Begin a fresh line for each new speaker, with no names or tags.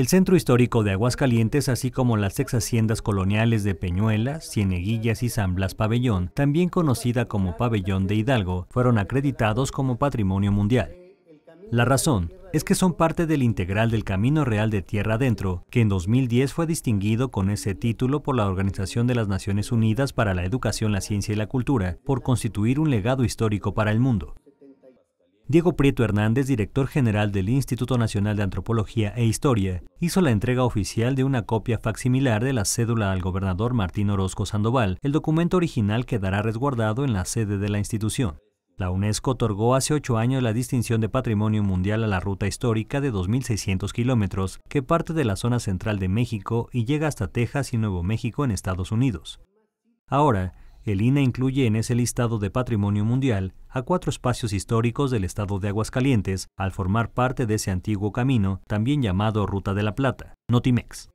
El centro histórico de Aguascalientes, así como las ex haciendas coloniales de Peñuelas, Cieneguillas y San Blas Pabellón, también conocida como Pabellón de Hidalgo, fueron acreditados como Patrimonio Mundial. La razón es que son parte del integral del Camino Real de Tierra Adentro, que en 2010 fue distinguido con ese título por la Organización de las Naciones Unidas para la Educación, la Ciencia y la Cultura, por constituir un legado histórico para el mundo. Diego Prieto Hernández, director general del Instituto Nacional de Antropología e Historia, hizo la entrega oficial de una copia facsimilar de la cédula al gobernador Martín Orozco Sandoval, el documento original quedará resguardado en la sede de la institución. La UNESCO otorgó hace ocho años la distinción de Patrimonio Mundial a la ruta histórica de 2.600 kilómetros que parte de la zona central de México y llega hasta Texas y Nuevo México en Estados Unidos. Ahora, el INA e incluye en ese listado de patrimonio mundial a cuatro espacios históricos del estado de Aguascalientes al formar parte de ese antiguo camino, también llamado Ruta de la Plata, Notimex.